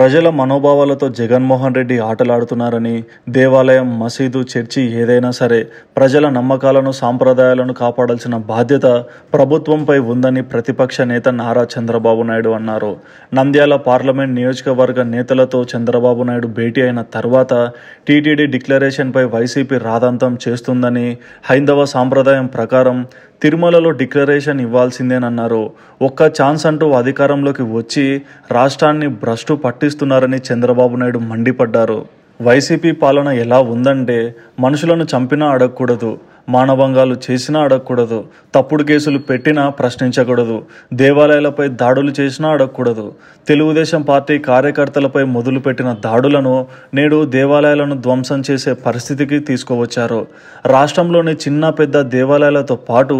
ప్రజల మనోభావాలతో జగన్మోహన్ రెడ్డి ఆటలాడుతున్నారని దేవాలయం మసీదు చర్చి ఏదైనా సరే ప్రజల నమ్మకాలను సాంప్రదాయాలను కాపాడాల్సిన బాధ్యత ప్రభుత్వంపై ఉందని ప్రతిపక్ష నేత నారా చంద్రబాబు నాయుడు అన్నారు నంద్యాల పార్లమెంట్ నియోజకవర్గ నేతలతో చంద్రబాబు నాయుడు భేటీ అయిన తర్వాత టీటీడీ డిక్లరేషన్పై వైసీపీ రాదాంతం చేస్తుందని హైందవ సాంప్రదాయం ప్రకారం తిరుమలలో డిక్లరేషన్ ఇవ్వాల్సిందేనన్నారు ఒక్క ఛాన్స్ అంటూ అధికారంలోకి వచ్చి రాష్ట్రాన్ని భ్రష్టు పట్టిస్తున్నారని చంద్రబాబు నాయుడు మండిపడ్డారు వైసీపీ పాలన ఎలా ఉందంటే మనుషులను చంపినా అడగకూడదు మానభంగాలు చేసినా అడగకూడదు తప్పుడు కేసులు పెట్టినా ప్రశ్నించకూడదు దేవాలయాలపై దాడులు చేసినా అడగకూడదు తెలుగుదేశం పార్టీ కార్యకర్తలపై మొదలుపెట్టిన దాడులను నేడు దేవాలయాలను ధ్వంసం చేసే పరిస్థితికి తీసుకువచ్చారు రాష్ట్రంలోని చిన్న పెద్ద దేవాలయాలతో పాటు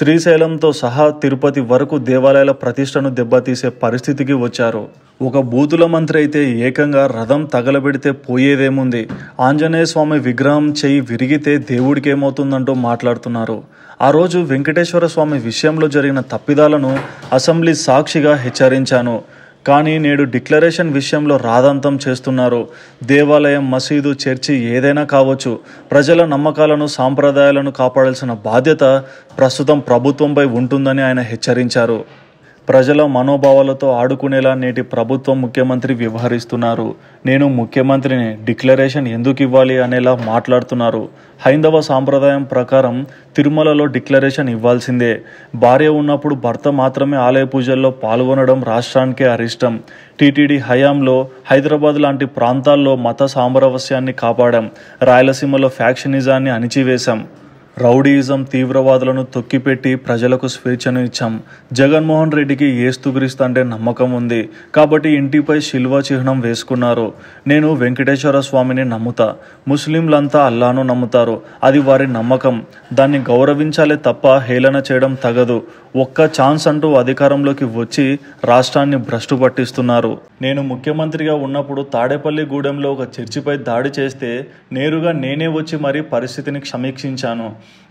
శ్రీశైలంతో సహా తిరుపతి వరకు దేవాలయాల ప్రతిష్టను దెబ్బతీసే పరిస్థితికి వచ్చారు ఒక బూతుల మంత్రి అయితే ఏకంగా రథం తగలబెడితే పోయేదేముంది ఆంజనేయ స్వామి విగ్రహం చేయి విరిగితే దేవుడికి ఏమవుతుందంటూ మీడియాతో మాట్లాడుతున్నారు ఆ రోజు వెంకటేశ్వర స్వామి విషయంలో జరిగిన తప్పిదాలను అసెంబ్లీ సాక్షిగా హెచ్చరించాను కానీ నేడు డిక్లరేషన్ విషయంలో రాధాంతం చేస్తున్నారు దేవాలయం మసీదు చర్చి ఏదైనా కావచ్చు ప్రజల నమ్మకాలను సాంప్రదాయాలను కాపాడాల్సిన బాధ్యత ప్రస్తుతం ప్రభుత్వంపై ఉంటుందని ఆయన హెచ్చరించారు ప్రజల మనోభావాలతో ఆడుకునేలా నేటి ప్రభుత్వం ముఖ్యమంత్రి వ్యవహరిస్తున్నారు నేను ముఖ్యమంత్రిని డిక్లరేషన్ ఎందుకు ఇవ్వాలి అనేలా మాట్లాడుతున్నారు హైందవ సాంప్రదాయం ప్రకారం తిరుమలలో డిక్లరేషన్ ఇవ్వాల్సిందే భార్య ఉన్నప్పుడు భర్త మాత్రమే ఆలయ పూజల్లో పాల్గొనడం రాష్ట్రానికే అరిష్టం టీటీడీ హయాంలో హైదరాబాద్ లాంటి ప్రాంతాల్లో మత సామరవస్యాన్ని కాపాడాం రాయలసీమలో ఫ్యాక్షనిజాన్ని అణిచివేశాం రౌడీయిజం తీవ్రవాదులను తొక్కిపెట్టి ప్రజలకు స్వేచ్ఛను ఇచ్చాం జగన్మోహన్ రెడ్డికి ఏస్తుగురిస్త అంటే నమ్మకం ఉంది కాబట్టి ఇంటిపై శిల్వ చిహ్నం వేసుకున్నారు నేను వెంకటేశ్వర స్వామిని నమ్ముతా ముస్లింలంతా అల్లాను నమ్ముతారు అది వారి నమ్మకం దాన్ని గౌరవించాలి తప్ప హేళన చేయడం తగదు ఒక్క ఛాన్స్ అంటూ అధికారంలోకి వచ్చి రాష్ట్రాన్ని భ్రష్టు పట్టిస్తున్నారు నేను ముఖ్యమంత్రిగా ఉన్నప్పుడు తాడేపల్లి గూడెంలో ఒక చర్చిపై దాడి చేస్తే నేరుగా నేనే వచ్చి మరీ పరిస్థితిని సమీక్షించాను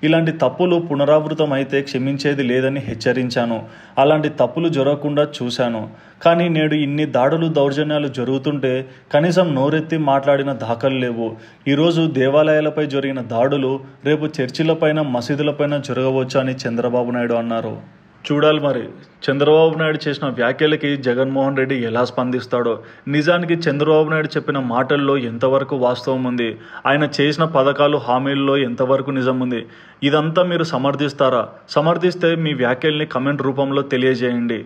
ఇలాంటి తప్పులు పునరావృతం అయితే క్షమించేది లేదని హెచ్చరించాను అలాంటి తప్పులు జరగకుండా చూశాను కానీ నేడు ఇన్ని దాడులు దౌర్జన్యాలు జరుగుతుంటే కనీసం నోరెత్తి మాట్లాడిన దాఖలు లేవు ఈరోజు దేవాలయాలపై జరిగిన దాడులు రేపు చర్చిలపైన మసీదులపైన జరగవచ్చు అని చంద్రబాబు నాయుడు అన్నారు చూడాలి మరి చంద్రబాబు నాయుడు చేసిన వ్యాఖ్యలకి జగన్మోహన్ రెడ్డి ఎలా స్పందిస్తాడో నిజానికి చంద్రబాబు నాయుడు చెప్పిన మాటల్లో ఎంతవరకు వాస్తవం ఉంది ఆయన చేసిన పథకాలు హామీల్లో ఎంతవరకు నిజం ఉంది ఇదంతా మీరు సమర్థిస్తారా సమర్థిస్తే మీ వ్యాఖ్యల్ని కమెంట్ రూపంలో తెలియజేయండి